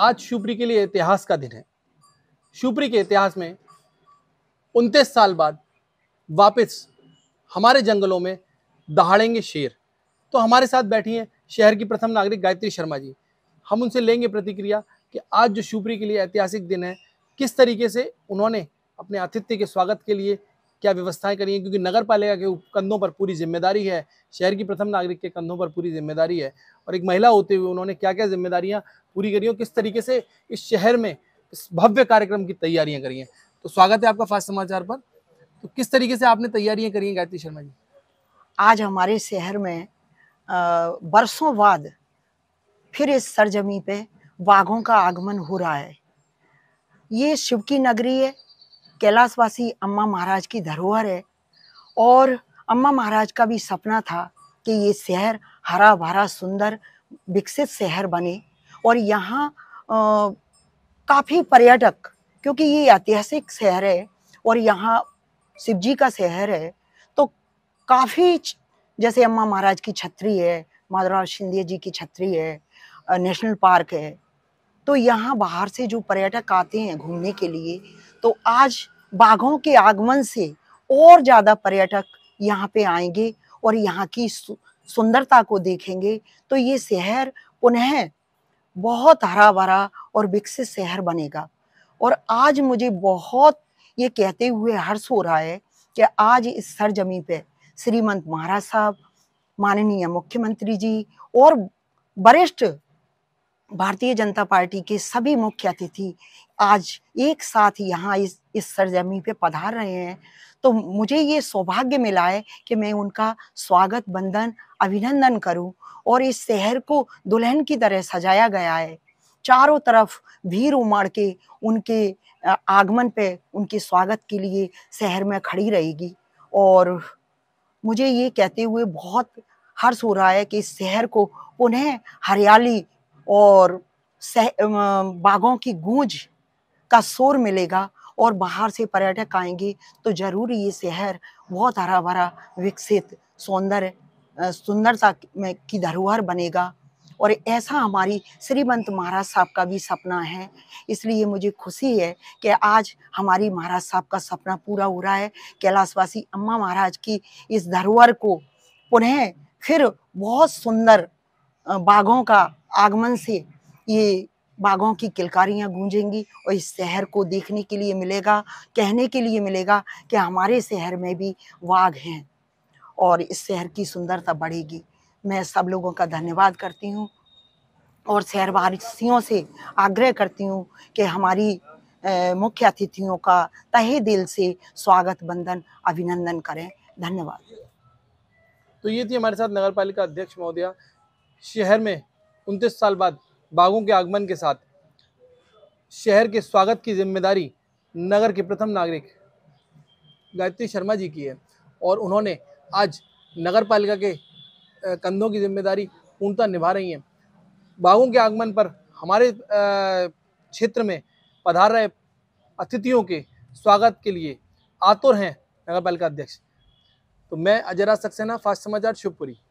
आज शिवपुरी के लिए इतिहास का दिन है शिवपुरी के इतिहास में उनतीस साल बाद वापस हमारे जंगलों में दहाड़ेंगे शेर तो हमारे साथ बैठी हैं शहर की प्रथम नागरिक गायत्री शर्मा जी हम उनसे लेंगे प्रतिक्रिया कि आज जो शिवपुरी के लिए ऐतिहासिक दिन है किस तरीके से उन्होंने अपने आतिथ्य के स्वागत के लिए क्या व्यवस्थाएं करी है क्योंकि नगर पालिका के कंधों पर पूरी जिम्मेदारी है शहर की प्रथम नागरिक के कंधों पर पूरी जिम्मेदारी है और एक महिला होते हुए उन्होंने क्या क्या जिम्मेदारियाँ पूरी करी और किस तरीके से इस शहर में इस भव्य कार्यक्रम की तैयारियाँ करी हैं तो स्वागत है आपका फास्ट समाचार पर तो किस तरीके से आपने तैयारियाँ करी हैं गायत्री शर्मा जी आज हमारे शहर में बरसों बाद फिर इस सरजमी पे बाघों का आगमन हो रहा है ये शिव की नगरी है कैलाशवासी अम्मा महाराज की धरोहर है और अम्मा महाराज का भी सपना था कि ये शहर हरा भरा सुंदर विकसित शहर बने और यहाँ काफ़ी पर्यटक क्योंकि ये ऐतिहासिक शहर है और यहाँ शिव जी का शहर है तो काफ़ी जैसे अम्मा महाराज की छतरी है माधवराव शिंदे जी की छतरी है नेशनल पार्क है तो यहाँ बाहर से जो पर्यटक आते हैं घूमने के लिए तो आज बाघों के आगमन से और ज़्यादा पर्यटक यहाँ पे आएंगे और यहाँ की सुंदरता को देखेंगे तो ये शहर पुनः बहुत हरा भरा और विकसित शहर बनेगा और आज मुझे बहुत ये कहते हुए हर्ष हो रहा है कि आज इस सरजमी पे श्रीमंत महाराज साहब माननीय मुख्यमंत्री जी और वरिष्ठ भारतीय जनता पार्टी के सभी मुख्य अतिथि आज एक साथ यहाँ इस इस सरजमी पे पधार रहे हैं तो मुझे ये सौभाग्य मिला है कि मैं उनका स्वागत बंधन अभिनंदन करूं और इस शहर को दुल्हन की तरह सजाया गया है चारों तरफ भीड़ उमड़ के उनके आगमन पे उनके स्वागत के लिए शहर में खड़ी रहेगी और मुझे ये कहते हुए बहुत हर्ष हो रहा है कि इस शहर को पुनः हरियाली और सह, बागों की गूंज का शोर मिलेगा और बाहर से पर्यटक आएंगे तो ज़रूर ये शहर बहुत हरा भरा विकसित सौंदर्य सुंदरता की धरोहर बनेगा और ऐसा हमारी श्रीमंत महाराज साहब का भी सपना है इसलिए मुझे खुशी है कि आज हमारी महाराज साहब का सपना पूरा हो रहा है कैलाशवासी अम्मा महाराज की इस धरोहर को पुनः फिर बहुत सुंदर बाघों का आगमन से ये बाघों की किलकारियाँ गूंजेंगी और इस शहर को देखने के लिए मिलेगा कहने के लिए मिलेगा कि हमारे शहर में भी वाघ हैं और इस शहर की सुंदरता बढ़ेगी मैं सब लोगों का धन्यवाद करती हूँ और शहरवासियों से आग्रह करती हूँ कि हमारी मुख्य अतिथियों का तहे दिल से स्वागत बंधन अभिनंदन करें धन्यवाद तो ये थी हमारे साथ नगर पालिका अध्यक्ष महोदया शहर में उनतीस साल बाद बाघों के आगमन के साथ शहर के स्वागत की जिम्मेदारी नगर के प्रथम नागरिक गायत्री शर्मा जी की है और उन्होंने आज नगर पालिका के कंधों की जिम्मेदारी पूर्णतः निभा रही हैं बाघों के आगमन पर हमारे क्षेत्र में पधार रहे अतिथियों के स्वागत के लिए आतुर हैं नगर पालिका अध्यक्ष तो मैं अजरा सक्सेना फास्ट समाचार शिवपुरी